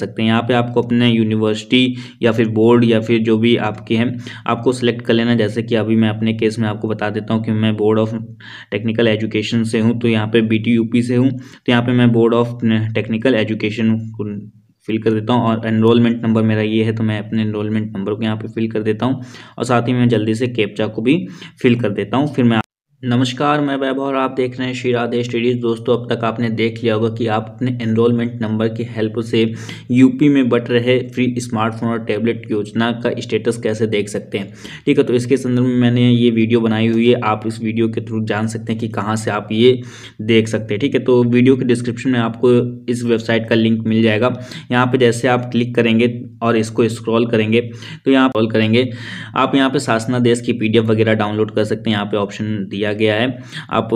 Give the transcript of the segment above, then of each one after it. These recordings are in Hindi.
सकते हैं यहाँ पे आपको अपने यूनिवर्सिटी या फिर बोर्ड या फिर जो भी आपके हैं आपको सेलेक्ट कर लेना जैसे कि अभी मैं अपने केस में आपको बता देता हूँ कि मैं बोर्ड ऑफ टेक्निकल एजुकेशन से हूँ तो यहाँ पे बीटीयूपी से हूँ तो यहाँ पे मैं board of technical education fill कर देता हूँ और एनरोलमेंट नंबर मेरा ये है तो मैं अपने एनरोलमेंट नंबर को यहाँ पर फिल कर देता हूँ और साथ ही मैं जल्दी से कैप्चा को भी फिल कर देता हूँ फिर मैं नमस्कार मैं वैभव और आप देख रहे हैं श्री राधे स्टडीज़ दोस्तों अब तक आपने देख लिया होगा कि आप अपने एनरोलमेंट नंबर की हेल्प से यूपी में बट रहे फ्री स्मार्टफोन और टैबलेट योजना का स्टेटस कैसे देख सकते हैं ठीक है तो इसके संदर्भ में मैंने ये वीडियो बनाई हुई है आप इस वीडियो के थ्रू जान सकते हैं कि कहाँ से आप ये देख सकते हैं ठीक है तो वीडियो के डिस्क्रिप्शन में आपको इस वेबसाइट का लिंक मिल जाएगा यहाँ पर जैसे आप क्लिक करेंगे और इसको स्क्रॉल करेंगे तो यहाँ कॉल करेंगे आप यहाँ पर शासना देश की पी वगैरह डाउनलोड कर सकते हैं यहाँ पर ऑप्शन दिया दिया गया है आप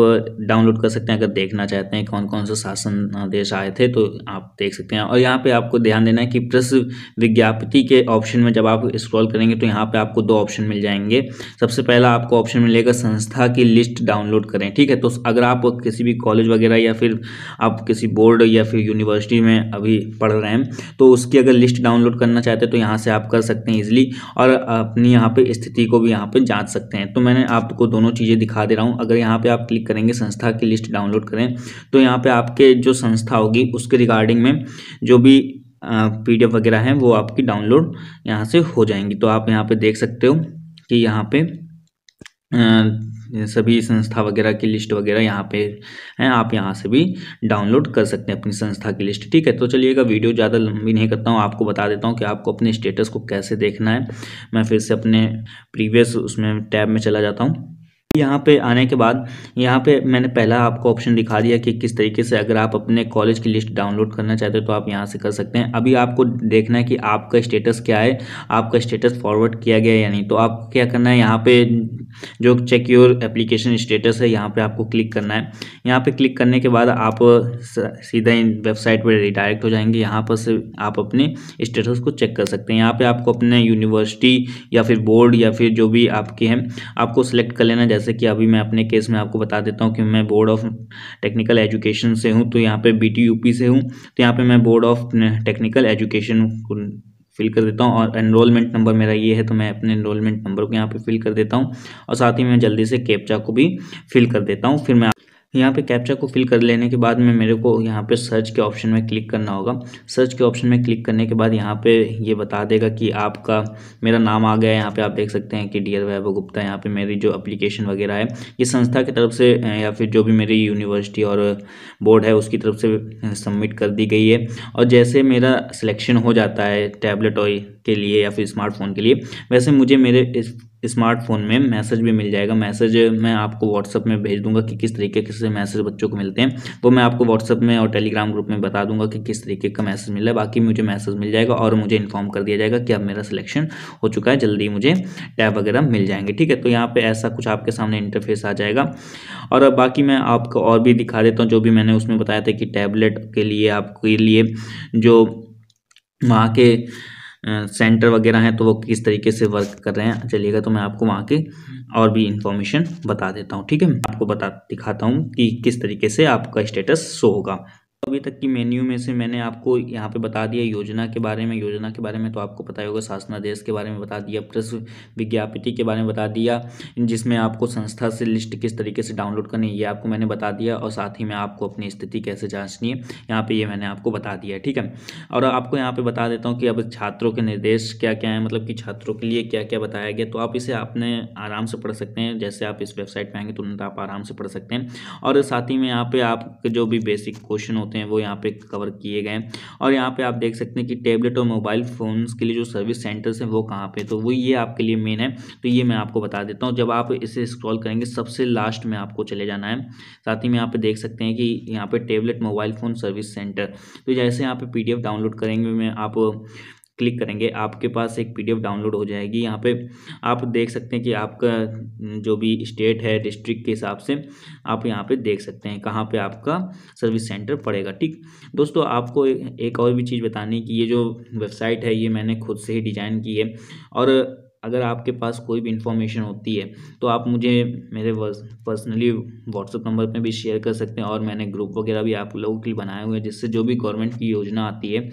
डाउनलोड कर सकते हैं अगर देखना चाहते हैं कौन कौन से शासन देश आए थे तो आप देख सकते हैं और यहाँ पे आपको ध्यान देना है कि प्रेस विज्ञापति के ऑप्शन में जब आप स्क्रॉल करेंगे तो यहाँ पे आपको दो ऑप्शन मिल जाएंगे सबसे पहला आपको ऑप्शन मिलेगा संस्था की लिस्ट डाउनलोड करें ठीक है तो अगर आप किसी भी कॉलेज वगैरह या फिर आप किसी बोर्ड या फिर यूनिवर्सिटी में अभी पढ़ रहे हैं तो उसकी अगर लिस्ट डाउनलोड करना चाहते हैं तो यहाँ से आप कर सकते हैं ईजिली और अपनी यहाँ पर स्थिति को भी यहाँ पर जाँच सकते हैं तो मैंने आपको दोनों चीज़ें दिखा दे रहा हूँ अगर यहाँ पे आप क्लिक करेंगे संस्था की लिस्ट डाउनलोड करें तो यहाँ पे आपके जो संस्था होगी उसके रिगार्डिंग में जो भी पीडीएफ वगैरह हैं वो आपकी डाउनलोड यहाँ से हो जाएंगी तो आप यहाँ पे देख सकते हो कि यहाँ पे सभी संस्था वगैरह की लिस्ट वगैरह यहाँ पे हैं आप यहाँ से भी डाउनलोड कर सकते हैं अपनी संस्था की लिस्ट ठीक है तो चलिएगा वीडियो ज़्यादा लंबी नहीं करता हूँ आपको बता देता हूँ कि आपको अपने स्टेटस को कैसे देखना है मैं फिर से अपने प्रीवियस उसमें टैब में चला जाता हूँ यहाँ पे आने के बाद यहाँ पे मैंने पहला आपको ऑप्शन दिखा दिया कि किस तरीके से अगर आप अपने कॉलेज की लिस्ट डाउनलोड करना चाहते हो तो आप यहाँ से कर सकते हैं अभी आपको देखना है कि आपका स्टेटस क्या है आपका स्टेटस फॉरवर्ड किया गया है या नहीं तो आपको क्या करना है यहाँ पे जो चेक योर एप्लीकेशन स्टेटस है यहाँ पर आपको क्लिक करना है यहाँ पर क्लिक करने के बाद आप सीधा वेबसाइट पर रिडायरेक्ट हो जाएंगे यहाँ पर से आप अपने स्टेटस को चेक कर सकते हैं यहाँ पर आपको अपने यूनिवर्सिटी या फिर बोर्ड या फिर जो भी आपके हैं आपको सेलेक्ट कर लेना जैसे कि अभी मैं अपने केस में आपको बता देता हूँ कि मैं बोर्ड ऑफ टेक्निकल एजुकेशन से हूँ तो यहाँ पे यूपी से हूँ तो यहाँ पे मैं बोर्ड ऑफ टेक्निकल एजुकेशन को फिल कर देता हूँ और एनरोलमेंट नंबर मेरा ये है तो मैं अपने एनरोलमेंट नंबर को यहाँ पर फिल कर देता हूँ और साथ ही मैं जल्दी से कैप्चा को भी फिल कर देता हूँ फिर मैं यहाँ पे कैप्चा को फिल कर लेने के बाद में मेरे को यहाँ पे सर्च के ऑप्शन में क्लिक करना होगा सर्च के ऑप्शन में क्लिक करने के बाद यहाँ पे ये बता देगा कि आपका मेरा नाम आ गया है यहाँ पे आप देख सकते हैं कि डियर वैभव गुप्ता यहाँ पे मेरी जो अप्लीकेशन वगैरह है ये संस्था की तरफ से या फिर जो भी मेरी यूनिवर्सिटी और बोर्ड है उसकी तरफ से सबमिट कर दी गई है और जैसे मेरा सिलेक्शन हो जाता है टैबलेट और के लिए या फिर स्मार्टफोन के लिए वैसे मुझे मेरे स्मार्टफोन में मैसेज भी मिल जाएगा मैसेज मैं आपको व्हाट्सअप में भेज दूंगा कि किस तरीके से मैसेज बच्चों को मिलते हैं वो तो मैं आपको व्हाट्सअप में और टेलीग्राम ग्रुप में बता दूंगा कि किस तरीके का मैसेज मिला है बाकी मुझे मैसेज मिल जाएगा और मुझे इन्फॉर्म कर दिया जाएगा कि अब मेरा सिलेक्शन हो चुका है जल्दी मुझे टैब वगैरह मिल जाएंगे ठीक है तो यहाँ पर ऐसा कुछ आपके सामने इंटरफेस आ जाएगा और बाकी मैं आपको और भी दिखा देता हूँ जो भी मैंने उसमें बताया था कि टैबलेट के लिए आपके लिए जो वहाँ के सेंटर वगैरह हैं तो वो किस तरीके से वर्क कर रहे हैं चलिएगा तो मैं आपको वहाँ के और भी इंफॉर्मेशन बता देता हूँ ठीक है आपको बता दिखाता हूँ कि किस तरीके से आपका स्टेटस शो होगा अभी तक की मेन्यू में से मैंने आपको यहाँ पे बता दिया योजना के बारे में योजना के बारे में तो आपको पता ही होगा शासनादेश के बारे में बता दिया प्रेस विज्ञापिति के बारे में बता दिया जिसमें आपको संस्था से लिस्ट किस तरीके से डाउनलोड करनी है ये आपको मैंने बता दिया और साथ ही में आपको अपनी स्थिति कैसे जाँचनी है यहाँ पर ये मैंने आपको बता दिया ठीक है और आपको यहाँ पर बता देता हूँ कि अब छात्रों के निर्देश क्या क्या है मतलब कि छात्रों के लिए क्या क्या बताया गया तो आप इसे आपने आराम से पढ़ सकते हैं जैसे आप इस वेबसाइट पर आएंगे तुरंत आप आराम से पढ़ सकते हैं और साथ ही में यहाँ पर आप जो भी बेसिक क्वेश्चन होते होते हैं वो यहाँ पे कवर किए गए हैं और यहाँ पे आप देख सकते हैं कि टैबलेट और मोबाइल फ़ोन्स के लिए जो सर्विस सेंटर्स हैं वो कहाँ पे तो वो ये आपके लिए मेन है तो ये मैं आपको बता देता हूँ जब आप इसे स्क्रॉल करेंगे सबसे लास्ट में आपको चले जाना है साथ ही में यहाँ पे देख सकते हैं कि यहाँ पे tablet mobile phone service centre तो जैसे यहाँ पे पी डाउनलोड करेंगे मैं आप क्लिक करेंगे आपके पास एक पीडीएफ डाउनलोड हो जाएगी यहाँ पे आप देख सकते हैं कि आपका जो भी स्टेट है डिस्ट्रिक्ट के हिसाब से आप यहाँ पे देख सकते हैं कहाँ पे आपका सर्विस सेंटर पड़ेगा ठीक दोस्तों आपको एक और भी चीज़ बतानी कि ये जो वेबसाइट है ये मैंने खुद से ही डिज़ाइन की है और अगर आपके पास कोई भी इंफॉर्मेशन होती है तो आप मुझे मेरे पर्सनली व्हाट्सअप नंबर पे भी शेयर कर सकते हैं और मैंने ग्रुप वगैरह भी आप लोगों के लिए बनाए हुए हैं जिससे जो भी गवर्नमेंट की योजना आती है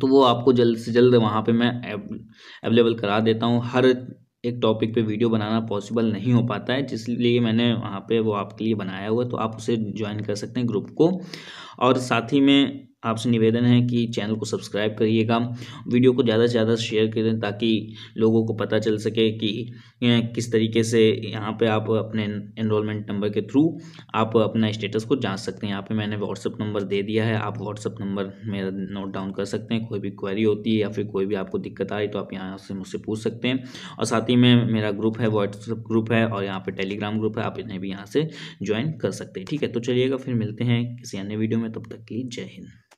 तो वो आपको जल्द से जल्द वहाँ पे मैं अवेलेबल करा देता हूँ हर एक टॉपिक पे वीडियो बनाना पॉसिबल नहीं हो पाता है जिसलिए मैंने वहाँ पे वो आपके लिए बनाया हुआ है तो आप उसे ज्वाइन कर सकते हैं ग्रुप को और साथ ही में आपसे निवेदन है कि चैनल को सब्सक्राइब करिएगा वीडियो को ज़्यादा से ज़्यादा शेयर करें ताकि लोगों को पता चल सके कि किस तरीके से यहाँ पे आप अपने एनरोलमेंट नंबर के थ्रू आप अपना स्टेटस को जांच सकते हैं यहाँ पे मैंने व्हाट्सअप नंबर दे दिया है आप व्हाट्सअप नंबर मेरा नोट डाउन कर सकते हैं कोई भी क्वेरी होती है या फिर कोई भी आपको दिक्कत आ रही तो आप यहाँ से मुझसे पूछ सकते हैं और साथ ही में मेरा ग्रुप है व्हाट्सअप ग्रुप है और यहाँ पर टेलीग्राम ग्रुप है आप इन्हें भी यहाँ से ज्वाइन कर सकते हैं ठीक है तो चलिएगा फिर मिलते हैं किसी अन्य वीडियो में तब तक के लिए जय हिंद